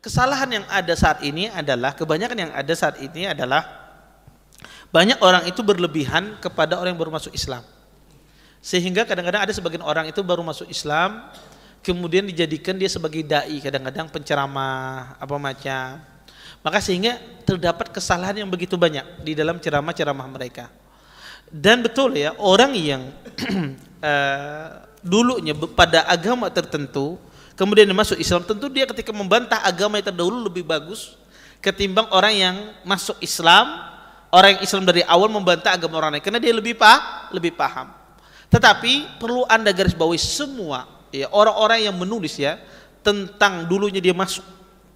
Kesalahan yang ada saat ini adalah kebanyakan yang ada saat ini adalah banyak orang itu berlebihan kepada orang yang baru masuk Islam. Sehingga kadang-kadang ada sebagian orang itu baru masuk Islam, kemudian dijadikan dia sebagai dai, kadang-kadang penceramah apa macam. Maka sehingga terdapat kesalahan yang begitu banyak di dalam ceramah-ceramah mereka. Dan betul ya, orang yang uh, dulunya pada agama tertentu kemudian dia masuk Islam, tentu dia ketika membantah agama yang terdahulu lebih bagus ketimbang orang yang masuk Islam, orang yang Islam dari awal membantah agama orang lain karena dia lebih pa lebih paham. Tetapi perlu Anda garis bawahi semua ya orang-orang yang menulis ya tentang dulunya dia masuk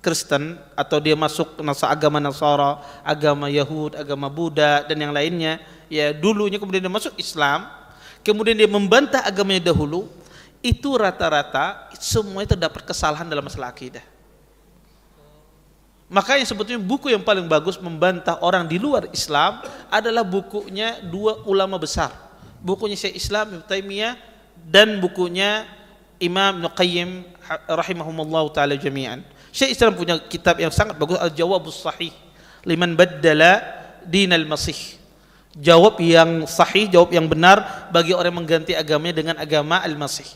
Kristen atau dia masuk nasa agama Nasara, agama Yahud, agama Buddha dan yang lainnya, ya dulunya kemudian dia masuk Islam, kemudian dia membantah agamanya dahulu, itu rata-rata semuanya terdapat kesalahan dalam masalah akidah. Makanya sebetulnya buku yang paling bagus membantah orang di luar Islam adalah bukunya dua ulama besar. Bukunya Syekh Islam Ibnu Taimiyah dan bukunya Imam Ibnu Qayyim rahimahumullah taala jami'an. Syekh Islam punya kitab yang sangat bagus Al-Jawabus Sahih liman baddala dinal masih. Jawab yang sahih, jawab yang benar bagi orang yang mengganti agamanya dengan agama Al-Masih.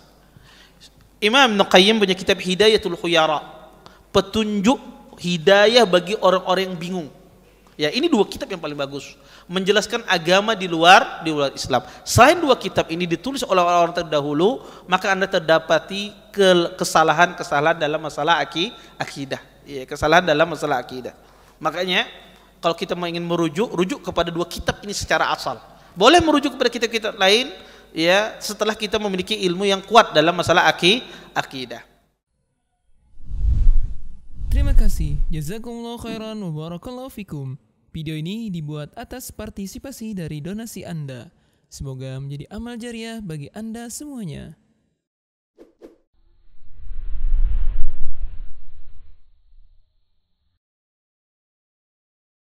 Imam Nuqayyim punya kitab Hidayatul Khuyara petunjuk hidayah bagi orang-orang yang bingung ya ini dua kitab yang paling bagus menjelaskan agama di luar di luar Islam selain dua kitab ini ditulis oleh orang-orang terdahulu maka anda terdapati kesalahan-kesalahan dalam masalah aki, akidah ya, kesalahan dalam masalah akidah makanya kalau kita mau ingin merujuk rujuk kepada dua kitab ini secara asal boleh merujuk kepada kitab-kitab lain ya setelah kita memiliki ilmu yang kuat dalam masalah aki, akidah. Terima kasih. Jazakumullah khairan wa barakallahu fikum. Video ini dibuat atas partisipasi dari donasi Anda. Semoga menjadi amal jariah bagi Anda semuanya.